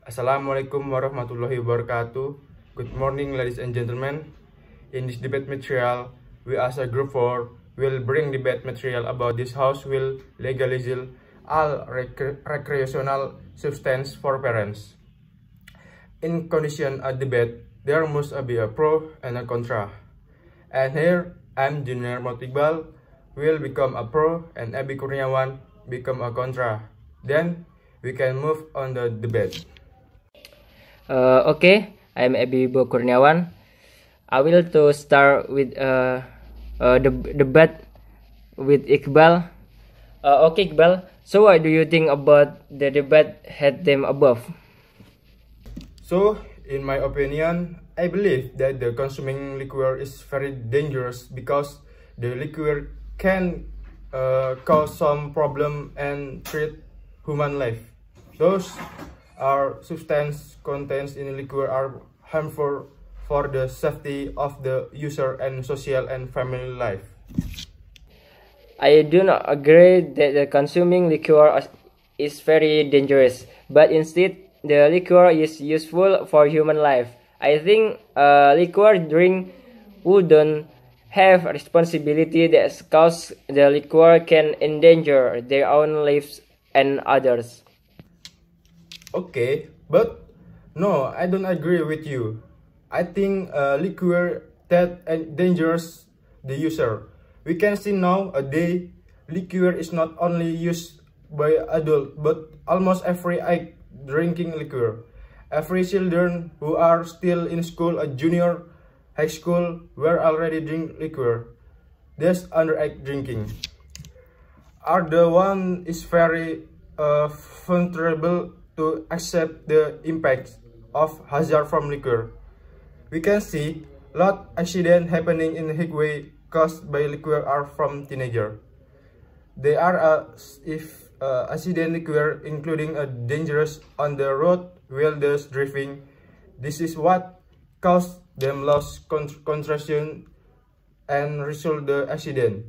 Assalamualaikum warahmatullahi wabarakatuh. Good morning, ladies and gentlemen. In this debate material, we as a group 4 will bring debate material about this house will legalize all rec recreational substance for parents. In condition a debate, there must be a pro and a contra. And here, I'm Junior Motigbal, will become a pro and Abby Kurniawan become a contra. Then, we can move on the debate. Uh, okay, I'm Abi Kurniawan. I will to start with uh, uh, the debate with Iqbal. Uh, okay, Iqbal. So, what do you think about the debate had them above? So, in my opinion, I believe that the consuming liquor is very dangerous because the liquor can uh, cause some problem and treat human life. Those Our substance contents in liquor are harmful for the safety of the user and social and family life. I do not agree that the consuming liquor is very dangerous, but instead the liquor is useful for human life. I think a liquor drink wouldn't have responsibility that cause the liquor can endanger their own lives and others. Okay, but no, I don't agree with you. I think uh, liquor that endangers the user. We can see now a day liquor is not only used by adult but almost every age drinking liquor. Every children who are still in school a junior high school were already drink liquor. This underage drinking are the one is very uh, vulnerable to accept the impacts of hazard from liquor. We can see lot accident happening in Higway caused by liquor are from teenager. They are as if uh, accident liquor including a dangerous on the road wilderness driving. This is what caused them loss contraction and result the accident.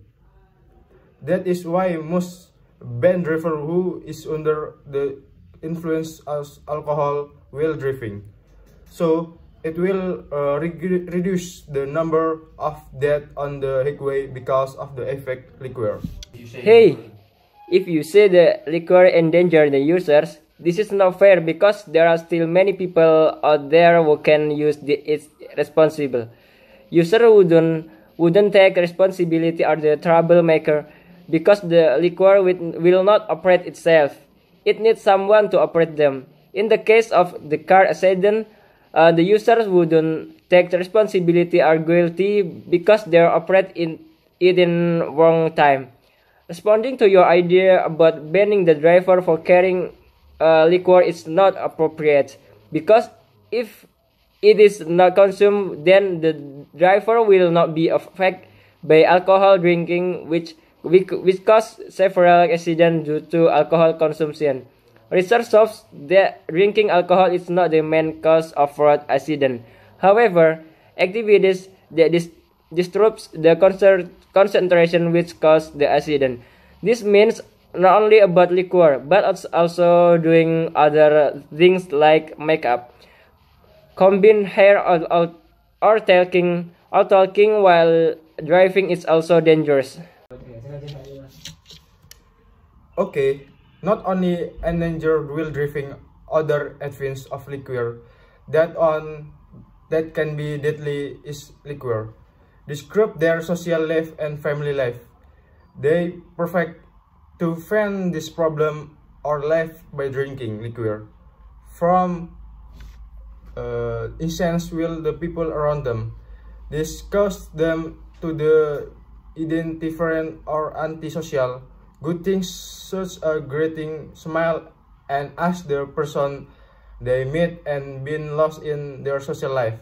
That is why most band driver who is under the influence as alcohol while driving. So it will uh, re reduce the number of death on the highway because of the effect liquor. Hey, if you say the liquor endanger the users, this is not fair because there are still many people out there who can use the, it responsible. User wouldn't wouldn't take responsibility or the troublemaker because the liquor will not operate itself it needs someone to operate them. In the case of the car accident, uh, the users wouldn't take the responsibility or guilty because they operate in it in wrong time. Responding to your idea about banning the driver for carrying uh, liquor is not appropriate because if it is not consumed, then the driver will not be affected by alcohol drinking, which which caused several accidents due to alcohol consumption. Research shows that drinking alcohol is not the main cause of road accident. However, activities that dis disrupts the concert concentration which caused the accident. This means not only about liquor, but also doing other things like makeup, combing hair or, or, or talking or talking while driving is also dangerous. Okay, not only endangered wheel driving other advents of liquor that on that can be deadly is liquor. Describe their social life and family life. They perfect to fend this problem or life by drinking liquor. From uh, incense will the people around them. This caused them to the indifferent or antisocial Good things such a greeting, smile, and ask the person they meet and been lost in their social life.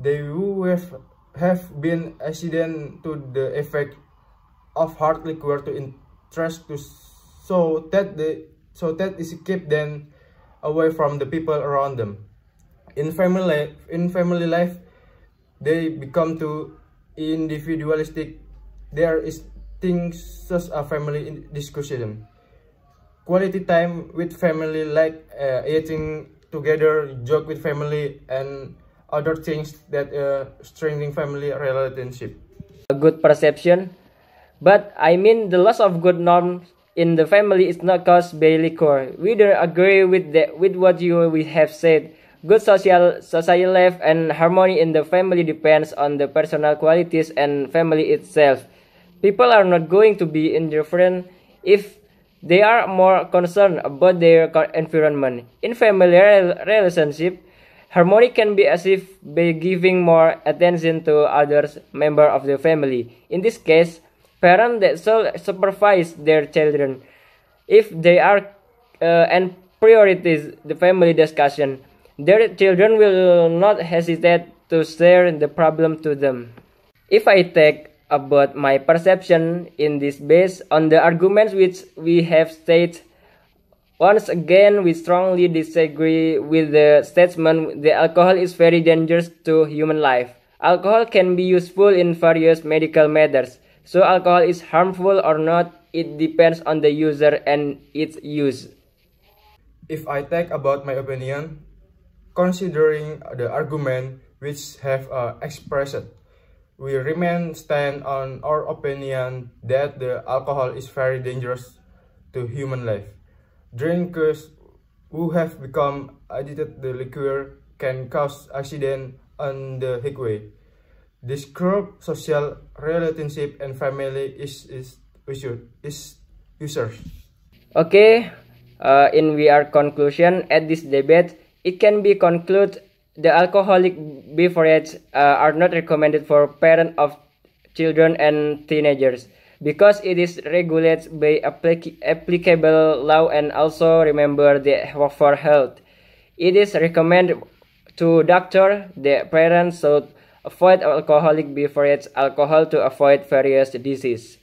They who have, have been accident to the effect of heart liquor to interest to so that the so that is keep them away from the people around them. In family life, in family life, they become too individualistic. There is things such as family discussion. Quality time with family like uh, eating together, joke with family, and other things that uh, strengthen family relationship. A good perception, but I mean the loss of good norms in the family is not caused by liquor. We don't agree with that with what you we have said. Good social social life and harmony in the family depends on the personal qualities and family itself people are not going to be indifferent if they are more concerned about their environment. In family relationship, harmony can be achieved by giving more attention to others member of the family. In this case, parents that supervise their children if they are uh, and priorities the family discussion. Their children will not hesitate to share the problem to them. If I take about my perception in this based on the arguments which we have stated. Once again, we strongly disagree with the statement that alcohol is very dangerous to human life. Alcohol can be useful in various medical matters, so alcohol is harmful or not, it depends on the user and its use. If I talk about my opinion, considering the argument which have uh, expressed we remain stand on our opinion that the alcohol is very dangerous to human life. Drinkers who have become addicted to liquor can cause accident on the highway. This group social relationship and family is is issue is users. Okay, uh, in are conclusion at this debate, it can be concluded the alcoholic beverages uh, are not recommended for parents of children and teenagers because it is regulated by applicable law and also remember the for health. It is recommended to doctor the parents should avoid alcoholic beverages alcohol to avoid various diseases.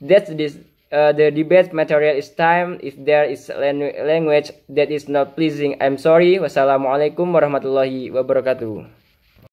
That's this Uh, the debate material is time. If there is language that is not pleasing, I'm sorry. Wassalamualaikum warahmatullahi wabarakatuh.